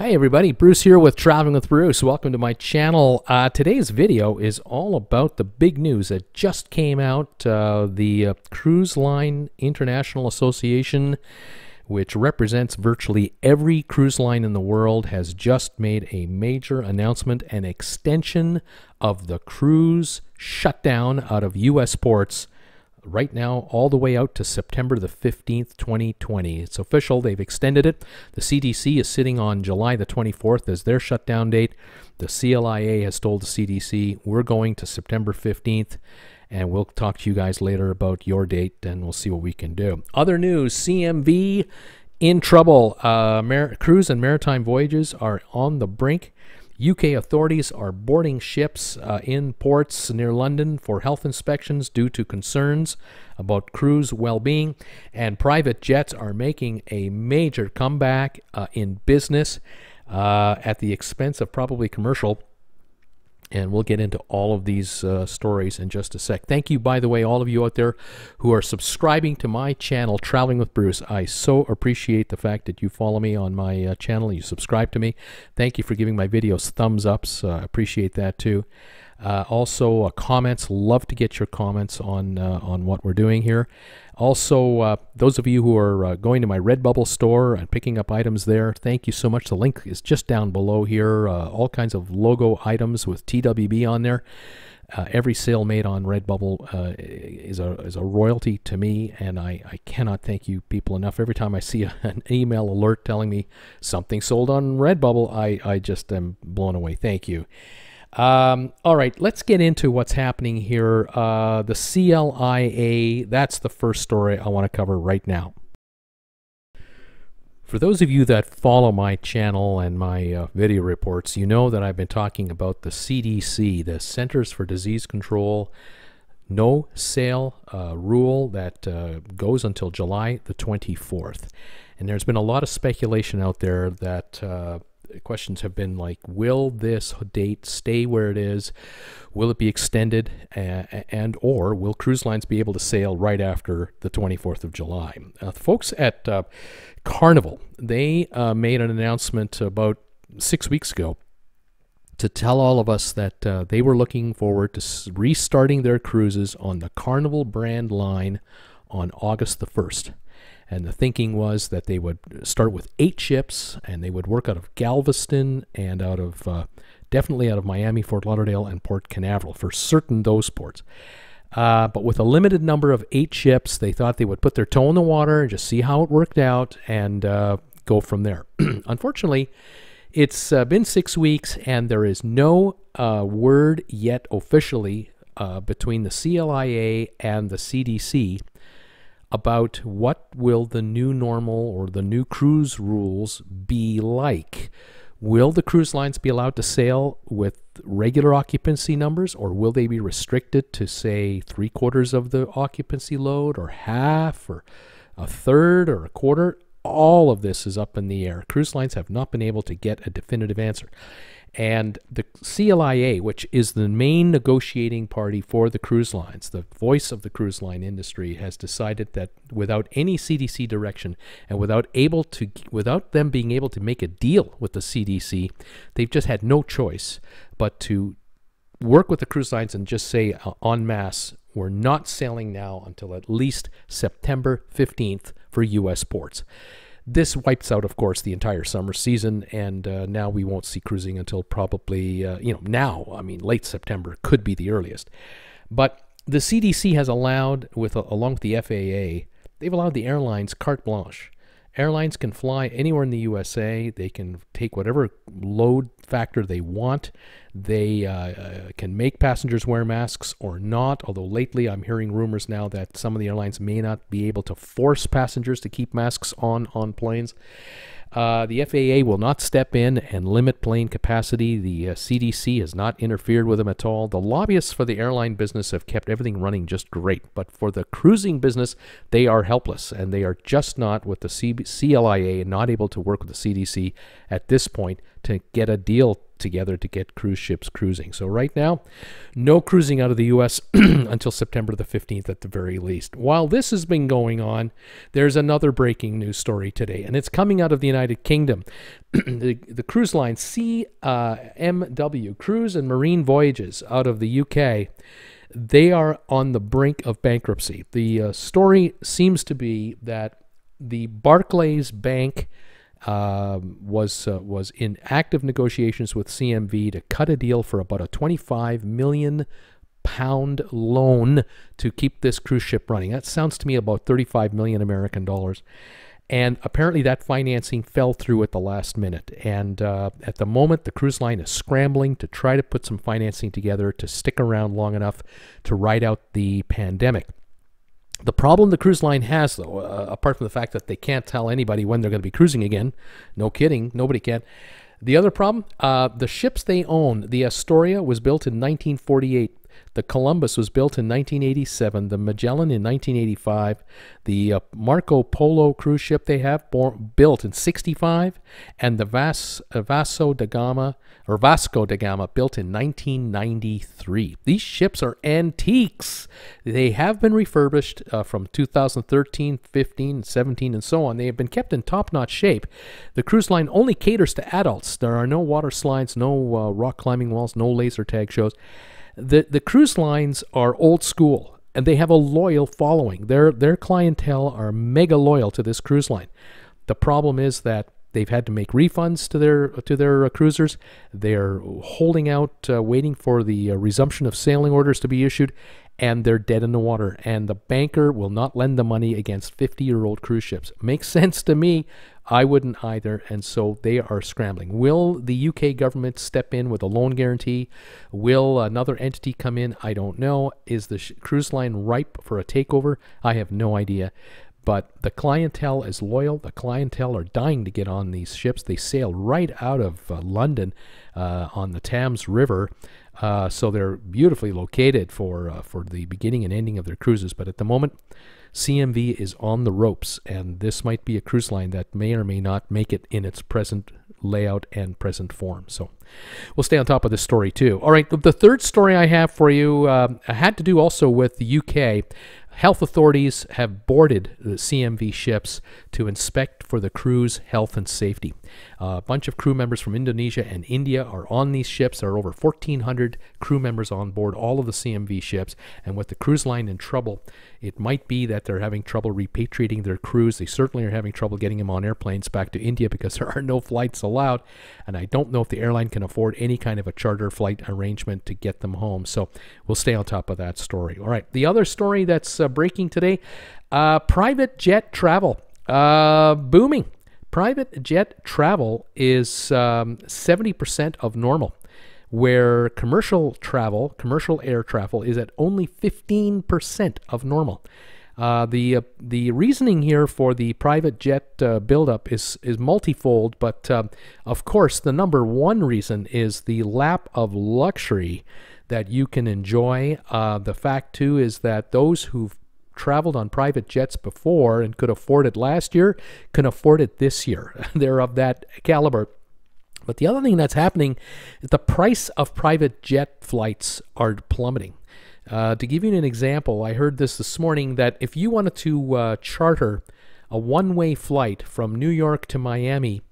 Hey everybody, Bruce here with Traveling with Bruce. Welcome to my channel. Uh, today's video is all about the big news that just came out. Uh, the uh, Cruise Line International Association, which represents virtually every cruise line in the world, has just made a major announcement, an extension of the cruise shutdown out of U.S. ports right now all the way out to September the 15th, 2020. It's official, they've extended it. The CDC is sitting on July the 24th as their shutdown date. The CLIA has told the CDC we're going to September 15th. And we'll talk to you guys later about your date and we'll see what we can do. Other news CMV in trouble. Uh, Cruise and maritime voyages are on the brink UK authorities are boarding ships uh, in ports near London for health inspections due to concerns about crews' well being. And private jets are making a major comeback uh, in business uh, at the expense of probably commercial. And we'll get into all of these uh, stories in just a sec. Thank you, by the way, all of you out there who are subscribing to my channel, Traveling with Bruce. I so appreciate the fact that you follow me on my uh, channel, you subscribe to me. Thank you for giving my videos thumbs ups. I uh, appreciate that too. Uh, also, uh, comments. Love to get your comments on uh, on what we're doing here. Also, uh, those of you who are uh, going to my Redbubble store and picking up items there, thank you so much. The link is just down below here. all kinds of logo items with TWB on there. Uh, every sale made on Redbubble uh, is a is a royalty to me, and I, I cannot thank you people enough. Every time I see a, an email alert telling me something sold on Redbubble, I I just am blown away. Thank you. Um, all right, let's get into what's happening here. Uh, the CLIA, that's the first story I want to cover right now. For those of you that follow my channel and my uh, video reports, you know that I've been talking about the CDC, the Centers for Disease Control no sale uh, rule that uh, goes until July the 24th. And there's been a lot of speculation out there that uh, questions have been like, will this date stay where it is? Will it be extended? And, and or will cruise lines be able to sail right after the 24th of July? Uh, folks at uh, Carnival, they uh, made an announcement about six weeks ago to tell all of us that uh, they were looking forward to restarting their cruises on the Carnival brand line on August the 1st. And the thinking was that they would start with eight ships and they would work out of Galveston and out of uh, definitely out of Miami, Fort Lauderdale, and Port Canaveral, for certain those ports. Uh, but with a limited number of eight ships, they thought they would put their toe in the water and just see how it worked out and uh, go from there. Unfortunately, it's uh, been six weeks and there is no uh, word yet officially uh, between the CLIA and the CDC about what will the new normal or the new cruise rules be like. Will the cruise lines be allowed to sail with regular occupancy numbers, or will they be restricted to, say, three quarters of the occupancy load, or half, or a third, or a quarter? All of this is up in the air. Cruise lines have not been able to get a definitive answer. And the CLIA, which is the main negotiating party for the cruise lines, the voice of the cruise line industry, has decided that without any CDC direction and without able to without them being able to make a deal with the CDC, they've just had no choice but to work with the cruise lines and just say uh, en masse, we're not sailing now until at least September 15th for U.S. ports. This wipes out, of course, the entire summer season, and uh, now we won't see cruising until probably, uh, you know, now. I mean, late September could be the earliest. But the CDC has allowed, with uh, along with the FAA, they've allowed the airlines carte blanche. Airlines can fly anywhere in the USA. They can take whatever load factor they want. They uh, uh, can make passengers wear masks or not, although lately I'm hearing rumors now that some of the airlines may not be able to force passengers to keep masks on on planes. Uh, the FAA will not step in and limit plane capacity. The uh, CDC has not interfered with them at all. The lobbyists for the airline business have kept everything running just great, but for the cruising business, they are helpless and they are just not with the CLIA and not able to work with the CDC at this point to get a deal deal together to get cruise ships cruising. So right now, no cruising out of the U.S. until September the 15th at the very least. While this has been going on, there's another breaking news story today, and it's coming out of the United Kingdom. the, the, cruise line CMW, uh, Cruise and Marine Voyages out of the U.K., they are on the brink of bankruptcy. The uh, story seems to be that the Barclays Bank – um, was uh, was in active negotiations with CMV to cut a deal for about a 25 million pound loan to keep this cruise ship running. That sounds to me about 35 million American dollars. And apparently, that financing fell through at the last minute. And uh, at the moment, the cruise line is scrambling to try to put some financing together to stick around long enough to ride out the pandemic. The problem the cruise line has, though, uh, apart from the fact that they can't tell anybody when they're going to be cruising again, no kidding, nobody can. The other problem, uh, the ships they own, the Astoria was built in 1948. The Columbus was built in 1987, the Magellan in 1985, the uh, Marco Polo cruise ship they have born, built in 65, and the Vas, uh, Vasco da Gama or Vasco da Gama built in 1993. These ships are antiques. They have been refurbished uh, from 2013, 15, 17, and so on. They have been kept in top-notch shape. The cruise line only caters to adults. There are no water slides, no uh, rock climbing walls, no laser tag shows the the cruise lines are old school and they have a loyal following. Their their clientele are mega loyal to this cruise line. The problem is that they've had to make refunds to their to their uh, cruisers. They're holding out, uh, waiting for the uh, resumption of sailing orders to be issued, and they're dead in the water. And the banker will not lend the money against 50-year-old cruise ships. Makes sense to me, I wouldn't either, and so they are scrambling. Will the UK government step in with a loan guarantee? Will another entity come in? I don't know. Is the cruise line ripe for a takeover? I have no idea. But the clientele is loyal. The clientele are dying to get on these ships. They sail right out of uh, London uh, on the Thames River uh, so they're beautifully located for uh, for the beginning and ending of their cruises. But at the moment, CMV is on the ropes, and this might be a cruise line that may or may not make it in its present layout and present form. So we'll stay on top of this story too. All right, the third story I have for you uh, had to do also with the UK health authorities have boarded the CMV ships to inspect for the crew's health and safety. a bunch of crew members from Indonesia and India are on these ships. There are over 1,400 crew members on board all of the CMV ships. And with the cruise line in trouble, it might be that they're having trouble repatriating their crews. They certainly are having trouble getting them on airplanes back to India because there are no flights allowed. And I don't know if the airline can afford any kind of a charter flight arrangement to get them home. So we'll stay on top of that story. All right. The other story that's uh, breaking today. Uh, private jet travel uh, booming. Private jet travel is um, 70% of normal where commercial travel, commercial air travel, is at only 15% of normal. Uh, the uh, the reasoning here for the private jet uh, buildup is is multifold, but um, of course the number one reason is the lap of luxury that you can enjoy. Uh, the fact, too, is that those who've traveled on private jets before and could afford it last year can afford it this year. They're of that caliber. But the other thing that's happening is the price of private jet flights are plummeting. Uh, to give you an example, I heard this this morning that if you wanted to uh, charter a one way flight from New York to Miami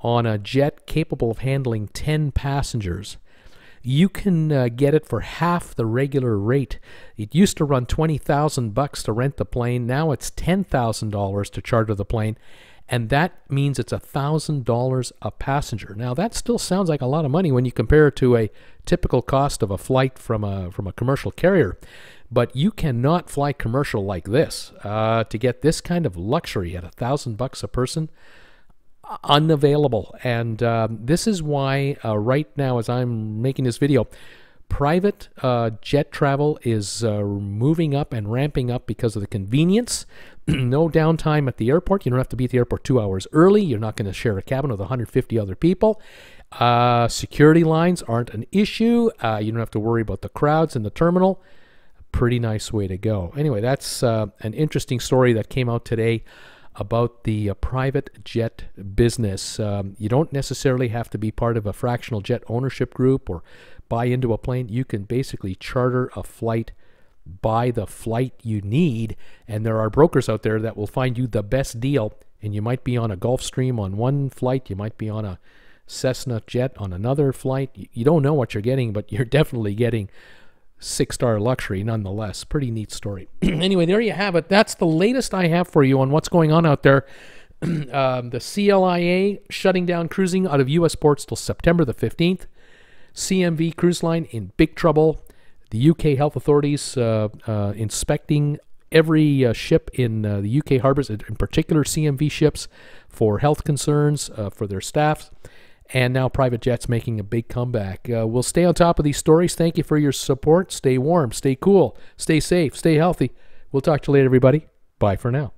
on a jet capable of handling 10 passengers, you can uh, get it for half the regular rate. It used to run 20,000 bucks to rent the plane. Now it's $10,000 to charter the plane. And that means it's $1,000 a passenger. Now that still sounds like a lot of money when you compare it to a typical cost of a flight from a, from a commercial carrier. But you cannot fly commercial like this. Uh, to get this kind of luxury at a thousand bucks a person, unavailable. And um, this is why, uh, right now, as I'm making this video, private uh, jet travel is uh, moving up and ramping up because of the convenience. no downtime at the airport. You don't have to be at the airport two hours early. You're not going to share a cabin with 150 other people. Uh, security lines aren't an issue. Uh, you don't have to worry about the crowds in the terminal. Pretty nice way to go. Anyway, that's uh, an interesting story that came out today about the uh, private jet business. Um, you don't necessarily have to be part of a fractional jet ownership group or buy into a plane. You can basically charter a flight, buy the flight you need, and there are brokers out there that will find you the best deal. And you might be on a Gulfstream on one flight, you might be on a Cessna jet on another flight. You don't know what you're getting, but you're definitely getting six star luxury nonetheless. Pretty neat story. anyway, there you have it. That's the latest I have for you on what's going on out there. um, the CLIA shutting down cruising out of U.S. ports till September the 15th. CMV Cruise Line in big trouble. The UK health authorities uh, uh, inspecting every uh, ship in uh, the UK harbors, in particular CMV ships, for health concerns uh, for their staff and now private jets making a big comeback. Uh, we'll stay on top of these stories. Thank you for your support. Stay warm, stay cool, stay safe, stay healthy. We'll talk to you later, everybody. Bye for now.